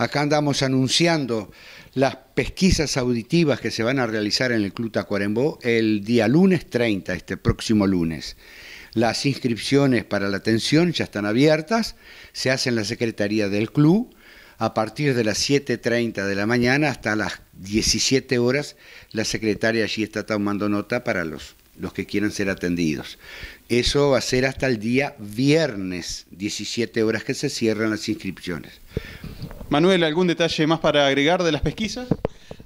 Acá andamos anunciando las pesquisas auditivas que se van a realizar en el Club Tacuarembó el día lunes 30, este próximo lunes. Las inscripciones para la atención ya están abiertas, se hacen en la Secretaría del Club a partir de las 7.30 de la mañana hasta las 17 horas, la secretaria allí está tomando nota para los, los que quieran ser atendidos. Eso va a ser hasta el día viernes, 17 horas que se cierran las inscripciones. Manuel, ¿algún detalle más para agregar de las pesquisas?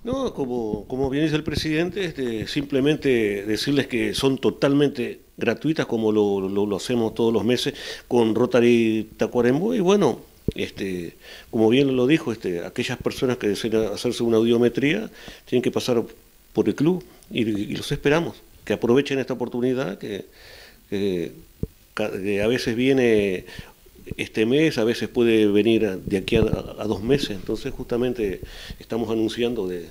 No, como, bien dice el presidente, este, simplemente decirles que son totalmente gratuitas, como lo, hacemos todos los meses con Rotary Tacuarembó. Y bueno, este, como bien lo dijo, este, aquellas personas que deseen hacerse una audiometría tienen que pasar por el club y, los esperamos. Que aprovechen esta oportunidad, que a veces viene este mes, a veces puede venir de aquí a, dos meses, entonces justamente estamos anunciando de,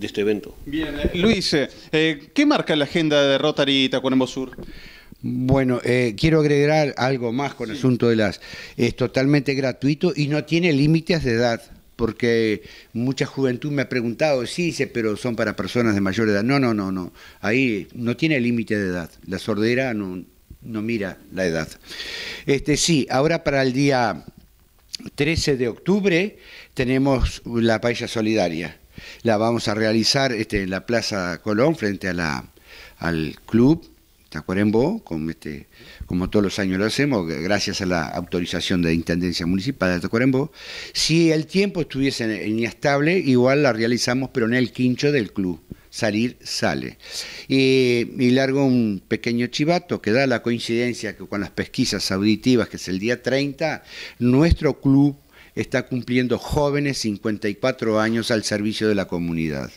este evento. Bien, eh, Luis, eh, eh, ¿qué marca la agenda de Rotary Tacuarembó Sur? Bueno, quiero agregar algo más con el asunto de las... Es totalmente gratuito y no tiene límites de edad porque mucha juventud me ha preguntado, sí, dice, pero son para personas de mayor edad. No, no, no, no. Ahí no tiene límite de edad. La sordera no, no mira la edad. Este, sí, ahora para el día 13 de octubre tenemos la paella solidaria. La vamos a realizar este, en la Plaza Colón, frente a la, al club Tacuarembó, este, como todos los años lo hacemos, gracias a la autorización de Intendencia Municipal de Tacuarembó. Si el tiempo estuviese inestable, igual la realizamos, pero en el quincho del club salir, sale. Y, largo un pequeño chivato que da la coincidencia que con las pesquisas auditivas, que es el día 30, nuestro club está cumpliendo jóvenes 54 años al servicio de la comunidad.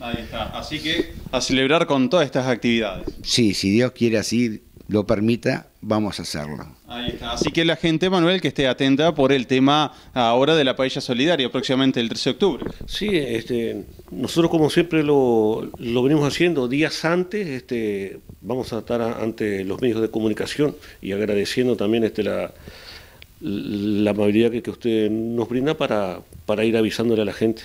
Ahí está, así que a celebrar con todas estas actividades. Sí, si Dios quiere así, lo permita, vamos a hacerlo. Ahí está. Así que la gente, Manuel, que esté atenta por el tema ahora de la paella solidaria, próximamente el 13 de octubre. Sí, este, nosotros como siempre lo, venimos haciendo días antes, este, vamos a estar ante los medios de comunicación y agradeciendo también este, la, la amabilidad que, usted nos brinda para, para ir avisándole a la gente.